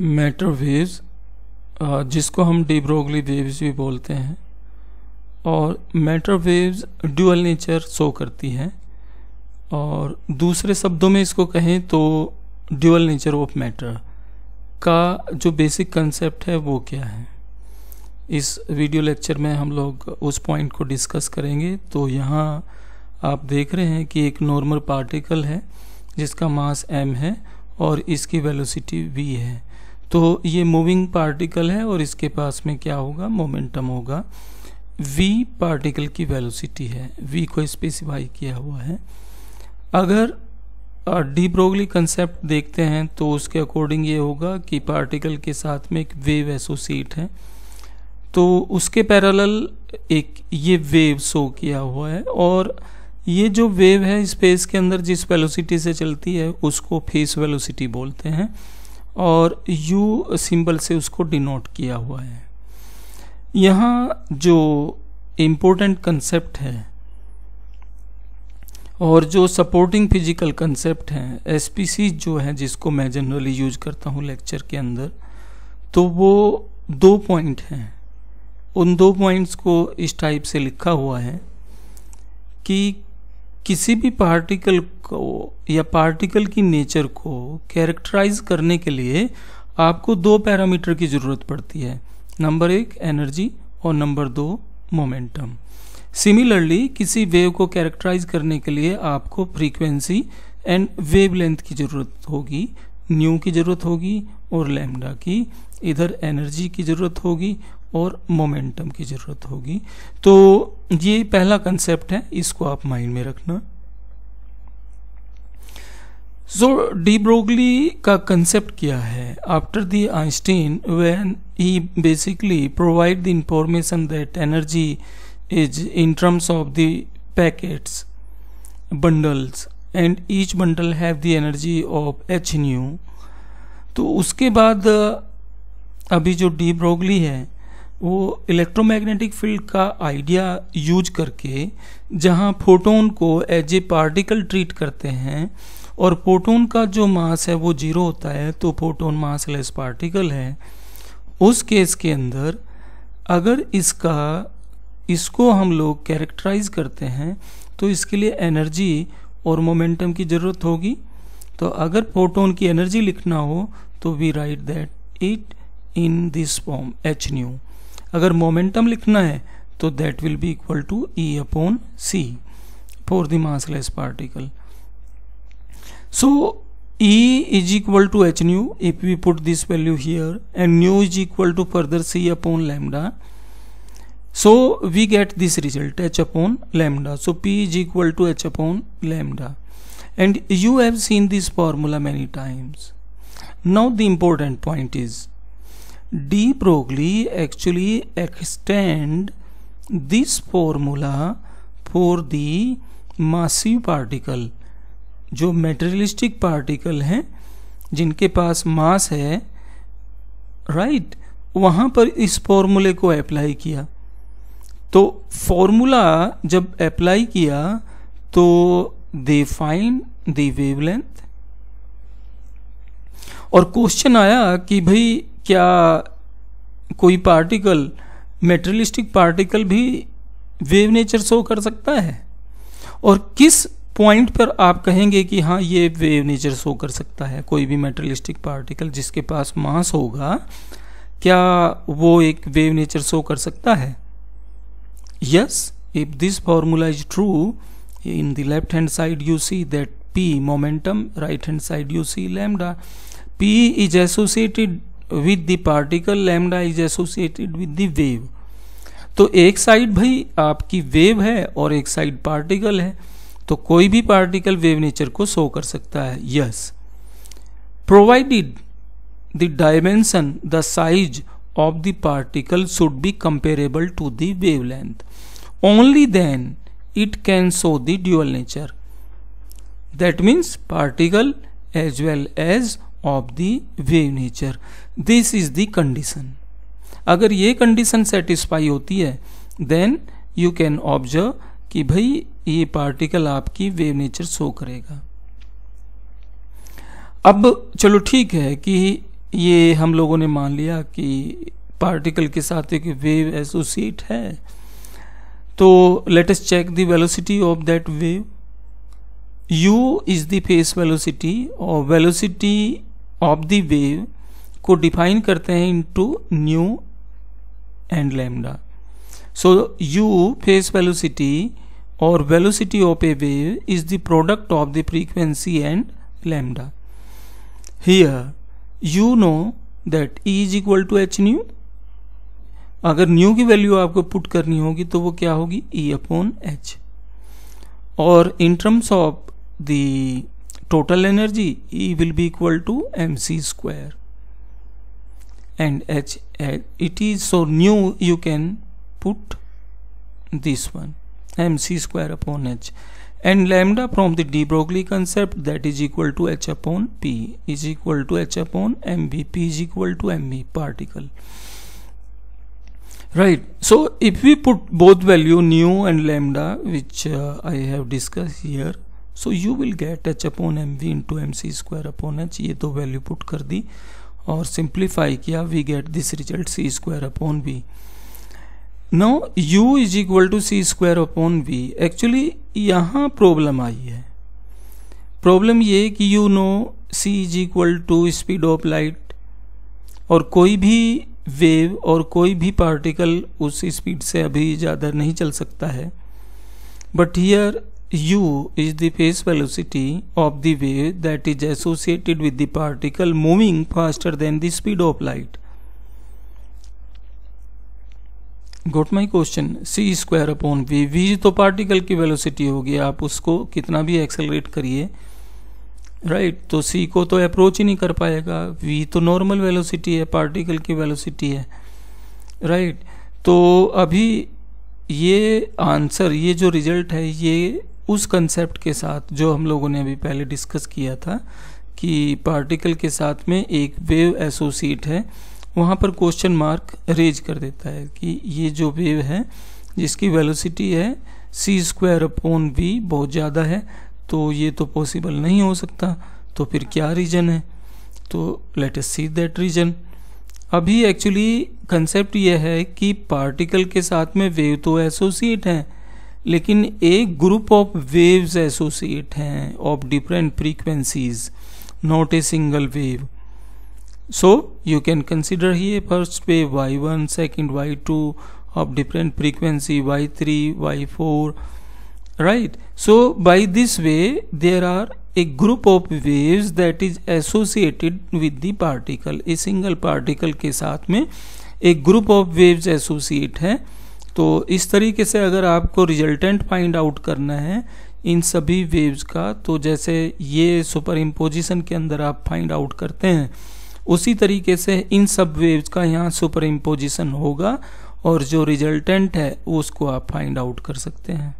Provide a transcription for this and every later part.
Matter waves uh, जिसको हम de Broglie waves भी बोलते हैं और matter waves dual nature show करती हैं और दूसरे शब्दों में इसको कहें तो ड्यूअल नेचर ऑफ मैटर का जो बेसिक कंसेप्ट है वो क्या है इस वीडियो लेक्चर में हम लोग उस पॉइंट को डिस्कस करेंगे तो यहाँ आप देख रहे हैं कि एक नॉर्मल पार्टिकल है जिसका मास m है और इसकी वेलोसिटी v है तो ये मूविंग पार्टिकल है और इसके पास में क्या होगा मोमेंटम होगा v पार्टिकल की वेलोसिटी है v को स्पेसिफाई किया हुआ है अगर डी ब्रोगली कंसेप्ट देखते हैं तो उसके अकॉर्डिंग ये होगा कि पार्टिकल के साथ में एक वेव एसोसिएट है तो उसके पैरेलल एक ये वेव शो किया हुआ है और ये जो वेव है स्पेस के अंदर जिस वेलोसिटी से चलती है उसको फेस वेलोसिटी बोलते हैं और यू सिंबल से उसको डिनोट किया हुआ है यहाँ जो इम्पोर्टेंट कंसेप्ट है और जो सपोर्टिंग फिजिकल कंसेप्ट हैं एसपीसी जो है जिसको मैं जनरली यूज करता हूँ लेक्चर के अंदर तो वो दो पॉइंट हैं उन दो पॉइंट्स को इस टाइप से लिखा हुआ है कि किसी भी पार्टिकल को या पार्टिकल की नेचर को कैरेक्टराइज करने के लिए आपको दो पैरामीटर की ज़रूरत पड़ती है नंबर एक एनर्जी और नंबर दो मोमेंटम सिमिलरली किसी वेव को कैरेक्टराइज करने के लिए आपको फ्रीक्वेंसी एंड वेव लेंथ की ज़रूरत होगी न्यू की ज़रूरत होगी और लैम्डा की इधर एनर्जी की ज़रूरत होगी और मोमेंटम की ज़रूरत होगी तो ये पहला कंसेप्ट है इसको आप माइंड में रखना सो डी ब्रोगली का कंसेप्ट क्या है after the Einstein when he basically provide the information that energy is in terms of the packets bundles and each bundle have the energy of h nu तो उसके बाद अभी जो de Broglie है वो इलेक्ट्रोमैग्नेटिक फील्ड का idea use करके जहाँ फोटोन को एज ए पार्टिकल ट्रीट करते हैं और फोटोन का जो मास है वो जीरो होता है तो फोटोन मास पार्टिकल है उस केस के अंदर अगर इसका इसको हम लोग कैरेक्टराइज करते हैं तो इसके लिए एनर्जी और मोमेंटम की ज़रूरत होगी तो अगर प्रोटॉन की एनर्जी लिखना हो तो we write that it in this form h nu अगर मोमेंटम लिखना है तो that will be equal to E upon c for the massless particle so E is equal to h nu if we put this value here and nu is equal to further c upon lambda. So we get this result h upon lambda. So P is equal to h upon lambda. and you have seen this formula many times now the important point is de Broglie actually extend this formula for the massive particle जो materialistic particle हैं जिनके पास mass है right? वहाँ पर इस formula को apply किया तो formula जब apply किया तो they find the wavelength और क्वेश्चन आया कि भाई क्या कोई पार्टिकल मेटेरियलिस्टिक पार्टिकल भी वेव नेचर शो कर सकता है और किस पॉइंट पर आप कहेंगे कि हाँ ये वेव नेचर शो कर सकता है कोई भी मेटेरियलिस्टिक पार्टिकल जिसके पास मास होगा क्या वो एक वेव नेचर शो कर सकता है yes if this formula is true in the left hand side you see that p momentum right hand side you see lambda p is associated with the particle lambda is associated with the wave तो एक side भाई आपकी wave है और एक side particle है तो कोई भी पार्टिकल वेव नेचर को शो कर सकता है yes provided the dimension the size of the particle should be comparable to the wavelength only then it can show the dual nature. That means particle as well as of the wave nature. This is the condition. अगर ये condition satisfy होती है then you can observe कि भाई ये particle आपकी wave nature show करेगा अब चलो ठीक है कि ये हम लोगों ने मान लिया कि पार्टिकल के साथ एक वेव एसोसिएट है तो let's check velocity of that wave u is the phase velocity और वेलोसिटी ऑफ द वेव को डिफाइन करते हैं into nu and lambda so u phase velocity और velocity of a wave is the product of the frequency and lambda here you know that E is equal to h nu अगर nu की value आपको put करनी होगी तो वो क्या होगी ई अपॉन एच और in terms of the total energy E will be equal to m c square and h h it is so nu you can put this one m c square upon h and lambda from the de Broglie concept that is equal to h upon p is equal to h upon m v p is equal to m v particle right so if we put both value nu and lambda which uh, i have discussed here so you will get h upon mv into mc square upon h ये दो value put कर दी और simplify किया we get this result c square upon v now u is equal to c square upon v actually यहाँ problem आई है problem ये कि you know c is equal to speed of light और कोई भी वेव और कोई भी पार्टिकल उस स्पीड से अभी ज़्यादा नहीं चल सकता है but here u is the phase velocity of the wave that is associated with the particle moving faster than the speed of light got my question c square upon v v तो particle की velocity होगी आप उसको कितना भी accelerate करिए right right, तो सी को तो अप्रोच ही नहीं कर पाएगा वी तो नॉर्मल वेलोसिटी है पार्टिकल की वेलोसिटी है राइट right, तो अभी ये आंसर ये जो रिजल्ट है ये उस कंसेप्ट के साथ जो हम लोगों ने अभी पहले डिस्कस किया था कि पार्टिकल के साथ में एक वेव एसोसिएट है वहाँ पर क्वेश्चन मार्क रेज कर देता है कि ये जो वेव है जिसकी वेलोसिटी है सी स्क्वायर अपॉन वी बहुत ज़्यादा है तो ये तो पॉसिबल नहीं हो सकता तो फिर क्या रीजन है तो let us see that reason अभी एक्चुअली कंसेप्ट ये है कि पार्टिकल के साथ में वेव तो एसोसिएट हैं लेकिन एक ग्रुप ऑफ वेव्स एसोसिएट हैं of different frequencies not a single wave so you can consider he first wave y one second y two of different frequency y three y four right so by this way there are a group of waves that is associated with the particle a single particle के साथ में एक group of waves associate है तो इस तरीके से अगर आपको रिजल्टेंट फाइंड आउट करना है इन सभी वेव्स का तो जैसे ये सुपर इम्पोजिशन के अंदर आप फाइंड आउट करते हैं उसी तरीके से इन सब वेव्स का यहाँ सुपर इम्पोजिशन होगा और जो रिजल्टेंट है उसको आप फाइंड आउट कर सकते हैं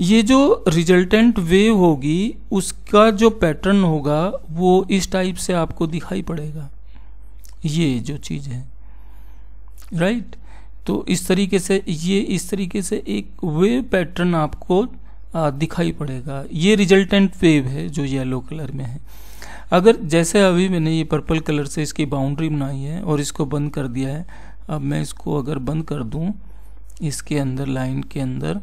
ये जो रिजल्टेंट वेव होगी उसका जो पैटर्न होगा वो इस टाइप से आपको दिखाई पड़ेगा ये जो चीज़ है राइट तो इस तरीके से ये इस तरीके से एक वेव पैटर्न आपको दिखाई पड़ेगा ये रिजल्टेंट वेव है जो येलो कलर में है अगर जैसे अभी मैंने ये पर्पल कलर से इसकी बाउंड्री बनाई है और इसको बंद कर दिया है अब मैं इसको अगर बंद कर दूं इसके अंदर लाइन के अंदर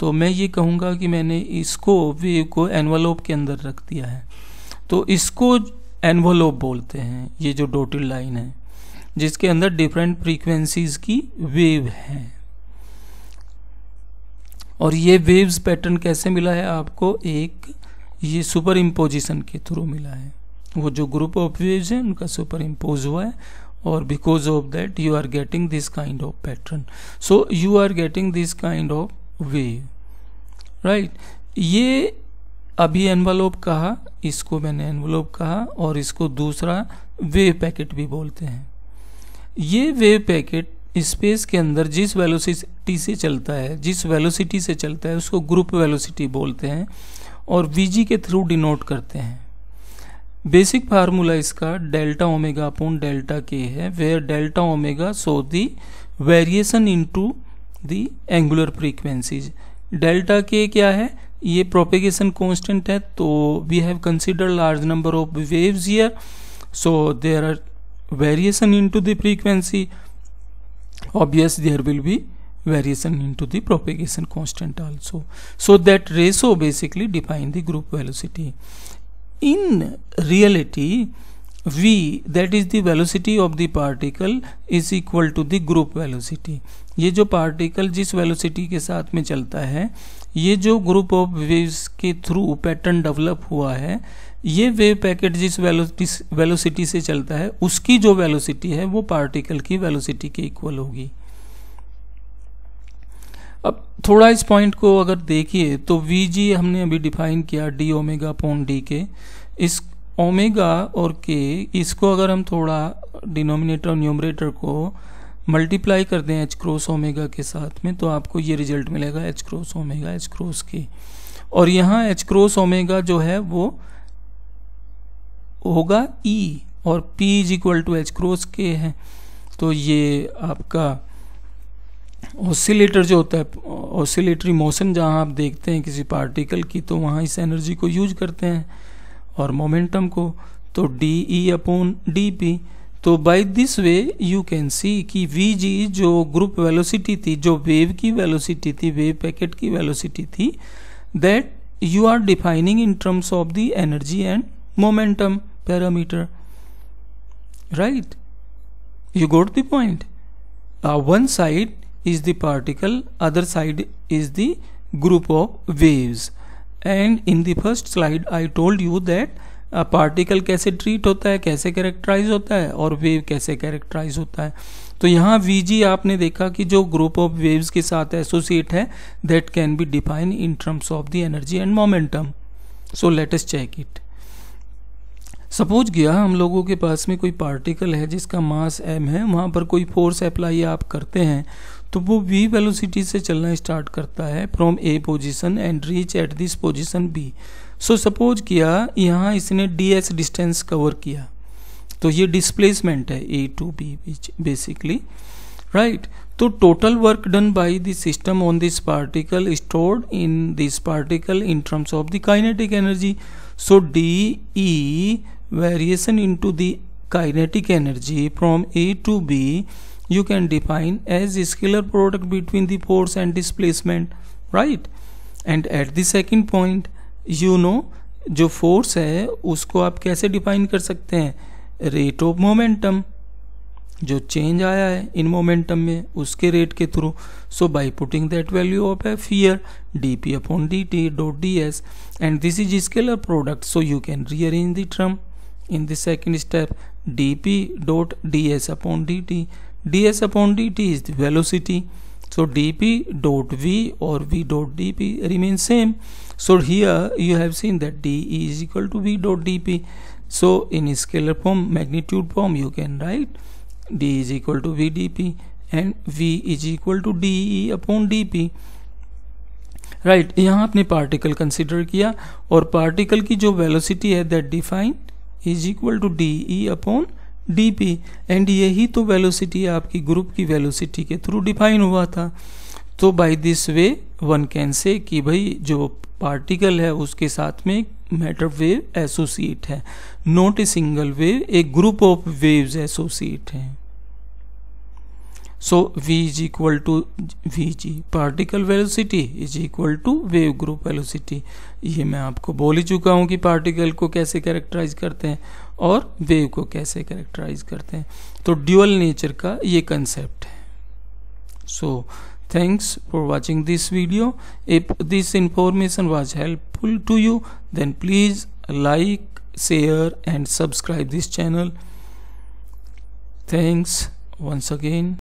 तो मैं ये कहूँगा कि मैंने इसको वेव को एनवलोप के अंदर रख दिया है तो इसको एनवलोप बोलते हैं ये जो डोटेड लाइन है जिसके अंदर डिफरेंट फ्रीक्वेंसीज की वेव है और ये वेव्स पैटर्न कैसे मिला है आपको एक ये सुपर इम्पोजिशन के थ्रू मिला है वो जो ग्रुप ऑफ वेव्स हैं उनका सुपर इम्पोज हुआ है और because of that you are getting this kind of pattern so you are getting this kind of wave right ये अभी एनवलोप कहा इसको मैंने एनवलोप कहा और इसको दूसरा वेव पैकेट भी बोलते हैं ये वेव पैकेट स्पेस के अंदर जिस वेलोसिटी से चलता है जिस वेलोसिटी से चलता है उसको ग्रुप वेलोसिटी बोलते हैं और वीजी के थ्रू डिनोट करते हैं बेसिक फार्मूला इसका delta omega upon delta k है where delta omega so the variation into to the angular frequencies delta k क्या है ये प्रोपेगेशन कॉन्स्टेंट है तो we have consider large number of waves here so there are variation in to the frequency obvious there will be variation in to the propagation constant also so that ratio basically define the group velocity in reality v that is the velocity of the particle is equal to the group velocity ये जो particle जिस velocity के साथ में चलता है ये जो ग्रुप ऑफ वेव्स के थ्रू पैटर्न डेवलप हुआ है ये वेव पैकेट जिस वेलोसिटी से चलता है उसकी जो वेलोसिटी है वो पार्टिकल की वेलोसिटी के इक्वल होगी अब थोड़ा इस पॉइंट को अगर देखिए तो वी जी हमने अभी डिफाइन किया डी ओमेगा पोन डी के इस ओमेगा और के इसको अगर हम थोड़ा डिनोमिनेटर और न्यूमरेटर को मल्टीप्लाई कर दें एच क्रॉस ओमेगा के साथ में तो आपको ये रिजल्ट मिलेगा h cross omega h cross k और यहाँ एच क्रॉस ओमेगा जो है वो होगा ई e और p is equal to h cross k है तो ये आपका ऑसिलेटर जो होता है ऑसिलेटरी मोशन जहाँ आप देखते हैं किसी पार्टिकल की तो वहाँ इस एनर्जी को यूज करते हैं और मोमेंटम को तो d E upon d p तो by this way you can see कि वी जी जो ग्रुप वेलोसिटी थी जो वेव की वेलोसिटी थी वेव पैकेट की वेलोसिटी थी that you are defining in terms of the energy and momentum parameter right you got the point one side is the particle other side is the group of waves and in the first slide I told you that particle कैसे treat होता है कैसे characterise होता है और wave कैसे characterise होता है तो यहाँ जी आपने देखा कि जो ग्रुप ऑफ वेव्स के साथ एसोसिएट है that can be define in terms of the energy and momentum so let us check it suppose गया हम लोगों के पास में कोई पार्टिकल है जिसका मास एम है वहाँ पर कोई फोर्स अप्लाई आप करते हैं तो वो वी वेलोसिटी से चलना स्टार्ट करता है from A position and reach at this position B so suppose किया यहाँ इसने डी एस डिस्टेंस कवर किया तो ये डिस्प्लेसमेंट है A to B basically right तो total work done by the system on this particle stored in this particle in terms of the kinetic energy so d E variation into the kinetic energy from A to B you can define as scalar product between the force and displacement right and at the second point you know जो force है उसको आप कैसे define कर सकते हैं rate of momentum जो change आया है इन मोमेंटम में उसके रेट के through so by putting that value of F here d p upon d t dot d s and this is scalar product so you can rearrange the term in the second step d p dot d s upon d t ds upon dt is the velocity so dp dot v or v dot dp remains same so here you have seen that d is equal to v dot dp so in scalar form magnitude form you can write d is equal to v dp and v is equal to de upon dp right right, यहाँ आपने particle consider किया और particle की जो velocity है that define is equal to d E upon d p and यही तो velocity आपकी ग्रुप की वेलोसिटी के थ्रू डिफाइन हुआ था तो by this way one can say कि भाई जो पार्टिकल है उसके साथ में मैटर वेव एसोसिएट है not a single wave a group of waves associate हैं So V is equal to Vg particle velocity is equal to wave group velocity ये मैं आपको बोल ही चुका हूँ कि पार्टिकल को कैसे कैरेक्टराइज करते हैं और वेव को कैसे कैरेक्टराइज करते हैं तो ड्यूअल नेचर का ये कंसेप्ट है So thanks for watching this video. If this information was helpful to you then please like, share and subscribe this channel. Thanks once again.